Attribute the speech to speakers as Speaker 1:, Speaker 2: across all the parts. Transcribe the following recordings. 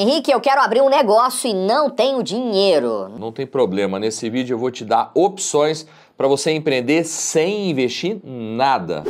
Speaker 1: Henrique, eu quero abrir um negócio e não tenho dinheiro. Não tem problema, nesse vídeo eu vou te dar opções para você empreender sem investir nada.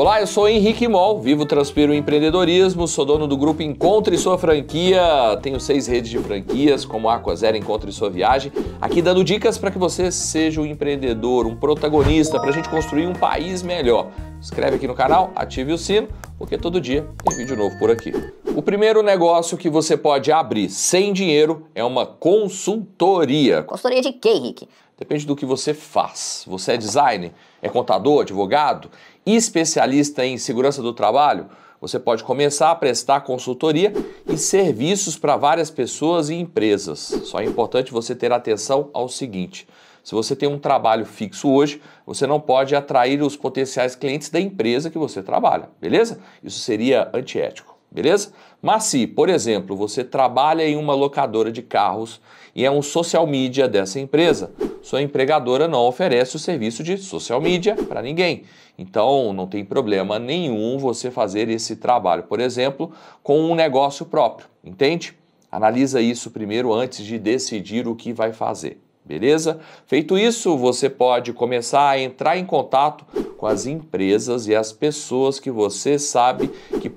Speaker 1: Olá, eu sou Henrique Mol, vivo Transpiro Empreendedorismo, sou dono do grupo Encontre Sua Franquia, tenho seis redes de franquias, como Aquazera Encontre Sua Viagem, aqui dando dicas para que você seja um empreendedor, um protagonista, para a gente construir um país melhor. Inscreve aqui no canal, ative o sino, porque todo dia tem vídeo novo por aqui. O primeiro negócio que você pode abrir sem dinheiro é uma consultoria. Consultoria de quê, Henrique? Depende do que você faz. Você é designer? é contador, advogado, especialista em segurança do trabalho, você pode começar a prestar consultoria e serviços para várias pessoas e empresas. Só é importante você ter atenção ao seguinte: se você tem um trabalho fixo hoje, você não pode atrair os potenciais clientes da empresa que você trabalha, beleza? Isso seria antiético beleza? Mas se, por exemplo, você trabalha em uma locadora de carros e é um social media dessa empresa, sua empregadora não oferece o serviço de social media para ninguém. Então, não tem problema nenhum você fazer esse trabalho, por exemplo, com um negócio próprio, entende? Analisa isso primeiro antes de decidir o que vai fazer. Beleza? Feito isso, você pode começar a entrar em contato com as empresas e as pessoas que você sabe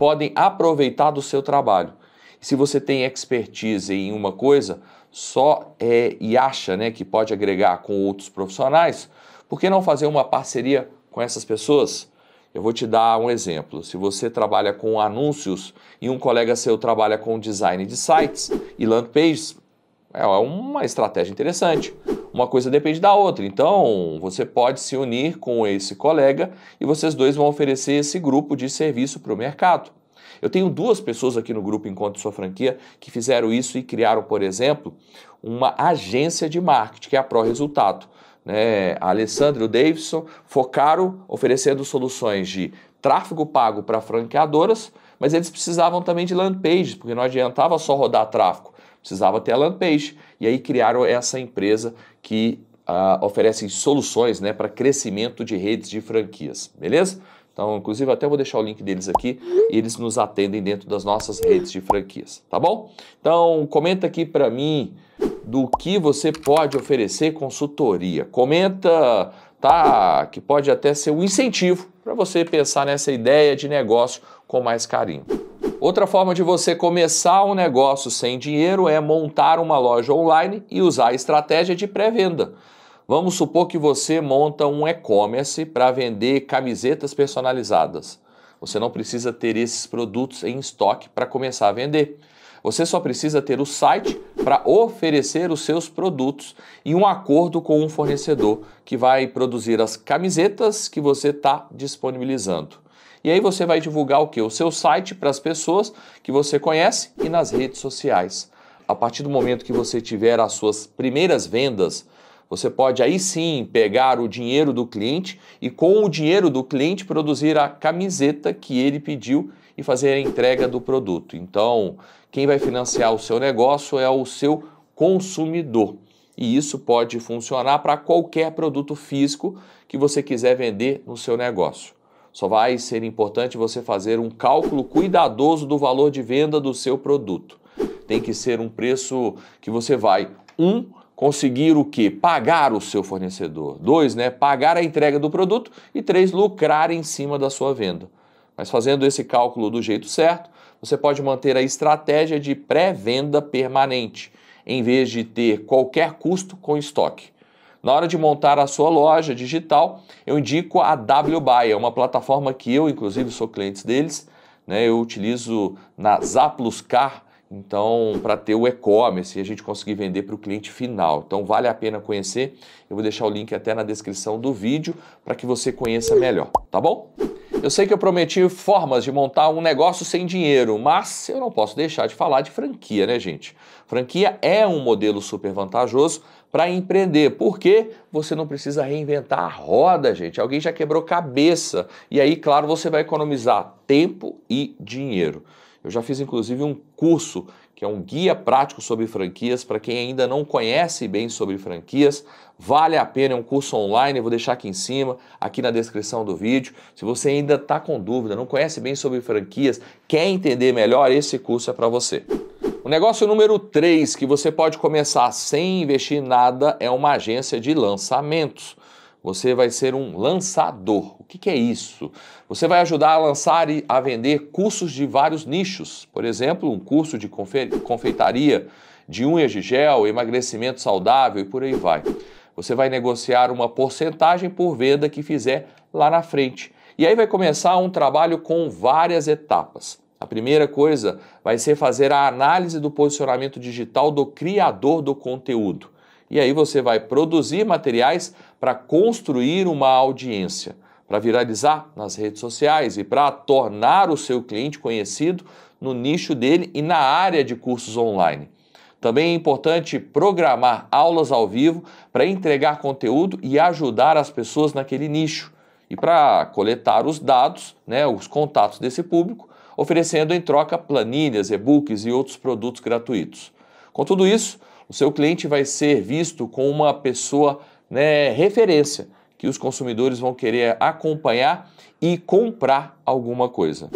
Speaker 1: podem aproveitar do seu trabalho. Se você tem expertise em uma coisa, só é, e acha né, que pode agregar com outros profissionais, por que não fazer uma parceria com essas pessoas? Eu vou te dar um exemplo. Se você trabalha com anúncios e um colega seu trabalha com design de sites e land pages, é uma estratégia interessante. Uma coisa depende da outra. Então, você pode se unir com esse colega e vocês dois vão oferecer esse grupo de serviço para o mercado. Eu tenho duas pessoas aqui no grupo Enquanto Sua Franquia que fizeram isso e criaram, por exemplo, uma agência de marketing, que é a Pro Resultado. Né? A e o Davidson focaram oferecendo soluções de tráfego pago para franqueadoras, mas eles precisavam também de land pages, porque não adiantava só rodar tráfego precisava ter a Landpage. E aí criaram essa empresa que uh, oferece soluções né, para crescimento de redes de franquias, beleza? Então, inclusive, até vou deixar o link deles aqui e eles nos atendem dentro das nossas redes de franquias, tá bom? Então, comenta aqui para mim do que você pode oferecer consultoria. Comenta, tá? Que pode até ser um incentivo para você pensar nessa ideia de negócio com mais carinho. Outra forma de você começar um negócio sem dinheiro é montar uma loja online e usar a estratégia de pré-venda. Vamos supor que você monta um e-commerce para vender camisetas personalizadas. Você não precisa ter esses produtos em estoque para começar a vender. Você só precisa ter o site para oferecer os seus produtos e um acordo com um fornecedor que vai produzir as camisetas que você está disponibilizando. E aí você vai divulgar o que? O seu site para as pessoas que você conhece e nas redes sociais. A partir do momento que você tiver as suas primeiras vendas, você pode aí sim pegar o dinheiro do cliente e com o dinheiro do cliente produzir a camiseta que ele pediu e fazer a entrega do produto. Então, quem vai financiar o seu negócio é o seu consumidor. E isso pode funcionar para qualquer produto físico que você quiser vender no seu negócio. Só vai ser importante você fazer um cálculo cuidadoso do valor de venda do seu produto. Tem que ser um preço que você vai, um, conseguir o que? Pagar o seu fornecedor. Dois, né? Pagar a entrega do produto. E três, lucrar em cima da sua venda. Mas fazendo esse cálculo do jeito certo, você pode manter a estratégia de pré-venda permanente, em vez de ter qualquer custo com estoque. Na hora de montar a sua loja digital, eu indico a WBuy, é uma plataforma que eu, inclusive, sou cliente deles, né? eu utilizo na Zaplus Car, então, para ter o e-commerce e a gente conseguir vender para o cliente final. Então, vale a pena conhecer. Eu vou deixar o link até na descrição do vídeo para que você conheça melhor, tá bom? Eu sei que eu prometi formas de montar um negócio sem dinheiro, mas eu não posso deixar de falar de franquia, né, gente? Franquia é um modelo super vantajoso para empreender, porque você não precisa reinventar a roda, gente. Alguém já quebrou cabeça. E aí, claro, você vai economizar tempo e dinheiro. Eu já fiz inclusive um curso que é um guia prático sobre franquias. Para quem ainda não conhece bem sobre franquias, vale a pena, é um curso online, vou deixar aqui em cima, aqui na descrição do vídeo. Se você ainda está com dúvida, não conhece bem sobre franquias, quer entender melhor, esse curso é para você. O negócio número 3 que você pode começar sem investir nada é uma agência de lançamentos. Você vai ser um lançador. O que, que é isso? Você vai ajudar a lançar e a vender cursos de vários nichos. Por exemplo, um curso de confe confeitaria, de unhas de gel, emagrecimento saudável e por aí vai. Você vai negociar uma porcentagem por venda que fizer lá na frente. E aí vai começar um trabalho com várias etapas. A primeira coisa vai ser fazer a análise do posicionamento digital do criador do conteúdo. E aí você vai produzir materiais para construir uma audiência, para viralizar nas redes sociais e para tornar o seu cliente conhecido no nicho dele e na área de cursos online. Também é importante programar aulas ao vivo para entregar conteúdo e ajudar as pessoas naquele nicho. E para coletar os dados, né, os contatos desse público, oferecendo em troca planilhas, e-books e outros produtos gratuitos. Com tudo isso, o seu cliente vai ser visto como uma pessoa né, referência que os consumidores vão querer acompanhar e comprar alguma coisa.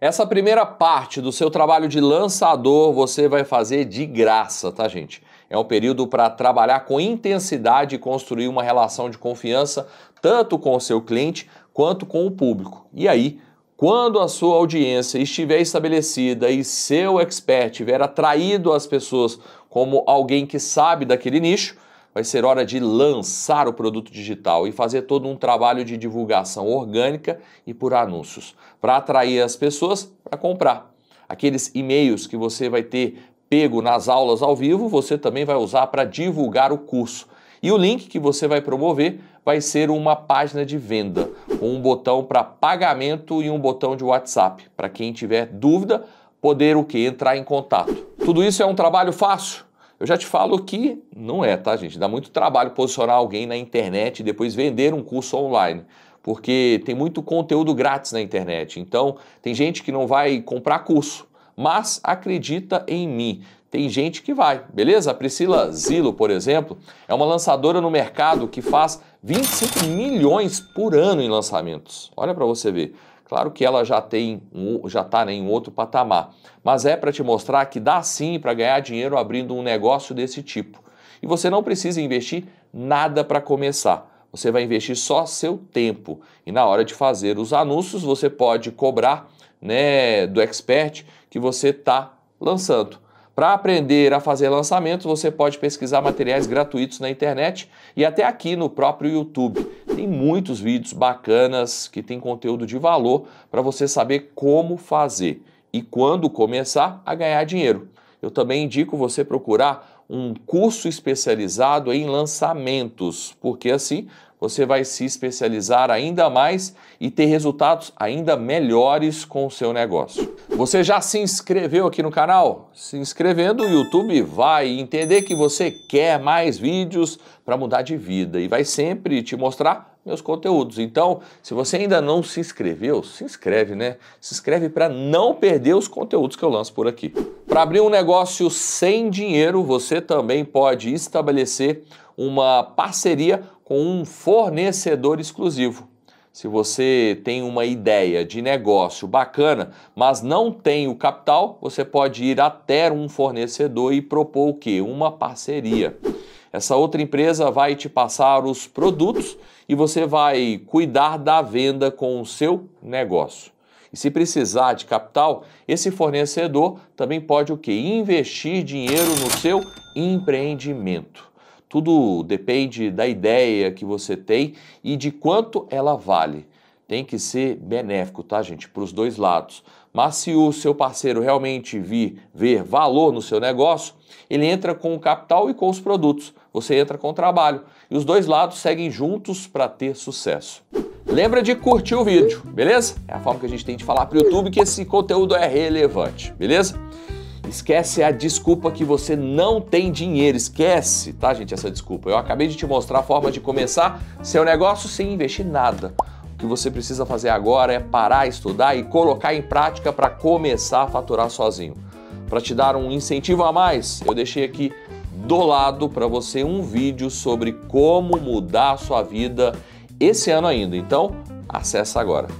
Speaker 1: Essa primeira parte do seu trabalho de lançador você vai fazer de graça, tá, gente? É um período para trabalhar com intensidade e construir uma relação de confiança tanto com o seu cliente quanto com o público. E aí, quando a sua audiência estiver estabelecida e seu expert tiver atraído as pessoas como alguém que sabe daquele nicho, vai ser hora de lançar o produto digital e fazer todo um trabalho de divulgação orgânica e por anúncios, para atrair as pessoas para comprar. Aqueles e-mails que você vai ter pego nas aulas ao vivo, você também vai usar para divulgar o curso. E o link que você vai promover vai ser uma página de venda, com um botão para pagamento e um botão de WhatsApp, para quem tiver dúvida, poder o que entrar em contato. Tudo isso é um trabalho fácil eu já te falo que não é, tá, gente? Dá muito trabalho posicionar alguém na internet e depois vender um curso online porque tem muito conteúdo grátis na internet. Então, tem gente que não vai comprar curso, mas acredita em mim. Tem gente que vai, beleza? A Priscila Zilo, por exemplo, é uma lançadora no mercado que faz 25 milhões por ano em lançamentos. Olha para você ver. Claro que ela já tem um, já está em outro patamar, mas é para te mostrar que dá sim para ganhar dinheiro abrindo um negócio desse tipo. E você não precisa investir nada para começar. Você vai investir só seu tempo. E na hora de fazer os anúncios, você pode cobrar né, do expert que você está lançando. Para aprender a fazer lançamentos, você pode pesquisar materiais gratuitos na internet e até aqui no próprio YouTube. Tem muitos vídeos bacanas que tem conteúdo de valor para você saber como fazer e quando começar a ganhar dinheiro. Eu também indico você procurar um curso especializado em lançamentos, porque assim você vai se especializar ainda mais e ter resultados ainda melhores com o seu negócio. Você já se inscreveu aqui no canal? Se inscrevendo, o YouTube vai entender que você quer mais vídeos para mudar de vida e vai sempre te mostrar meus conteúdos. Então, se você ainda não se inscreveu, se inscreve, né? Se inscreve para não perder os conteúdos que eu lanço por aqui. Para abrir um negócio sem dinheiro, você também pode estabelecer uma parceria com um fornecedor exclusivo. Se você tem uma ideia de negócio bacana, mas não tem o capital, você pode ir até um fornecedor e propor o quê? Uma parceria. Essa outra empresa vai te passar os produtos e você vai cuidar da venda com o seu negócio. E se precisar de capital, esse fornecedor também pode o quê? Investir dinheiro no seu empreendimento. Tudo depende da ideia que você tem e de quanto ela vale. Tem que ser benéfico, tá, gente? Para os dois lados. Mas se o seu parceiro realmente vir, ver valor no seu negócio, ele entra com o capital e com os produtos. Você entra com o trabalho. E os dois lados seguem juntos para ter sucesso. Lembra de curtir o vídeo, beleza? É a forma que a gente tem de falar para o YouTube que esse conteúdo é relevante, beleza? Esquece a desculpa que você não tem dinheiro. Esquece, tá, gente, essa desculpa. Eu acabei de te mostrar a forma de começar seu negócio sem investir nada. O que você precisa fazer agora é parar, estudar e colocar em prática para começar a faturar sozinho. Para te dar um incentivo a mais, eu deixei aqui do lado para você um vídeo sobre como mudar a sua vida esse ano ainda. Então, acessa agora.